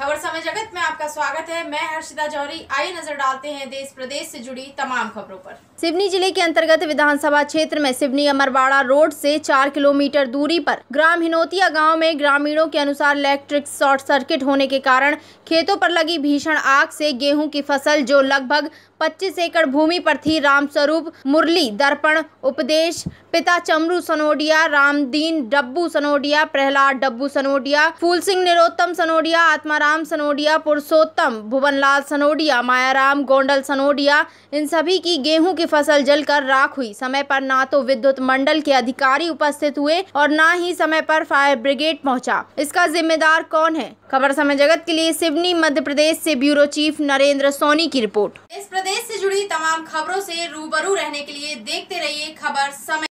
खबर समय जगत में आपका स्वागत है मैं हर्षिता जौहरी आई नजर डालते हैं देश प्रदेश से जुड़ी तमाम खबरों पर सिवनी जिले के अंतर्गत विधानसभा क्षेत्र में सिवनी अमरवाड़ा रोड से चार किलोमीटर दूरी पर ग्राम हिनोतिया गांव में ग्रामीणों के अनुसार इलेक्ट्रिक शॉर्ट सर्किट होने के कारण खेतों पर लगी भीषण आग से गेहूं की फसल जो लगभग 25 एकड़ भूमि पर थी रामस्वरूप मुरली दर्पण उपदेश पिता चमरू सनोडिया रामदीन डब्बू सनोडिया प्रहलाद डब्बू सनोडिया फूल सिंह निरोत्तम सनोडिया आत्मा राम सनोडिया पुरुषोत्तम भुवनलाल सनोडिया मायाराम गोंडल सनोडिया इन सभी की गेहूं की फसल जलकर राख हुई समय पर ना तो विद्युत मंडल के अधिकारी उपस्थित हुए और ना ही समय पर फायर ब्रिगेड पहुंचा इसका जिम्मेदार कौन है खबर समय जगत के लिए सिवनी मध्य प्रदेश ऐसी ब्यूरो चीफ नरेंद्र सोनी की रिपोर्ट इस प्रदेश ऐसी जुड़ी तमाम खबरों ऐसी रूबरू रहने के लिए देखते रहिए खबर समय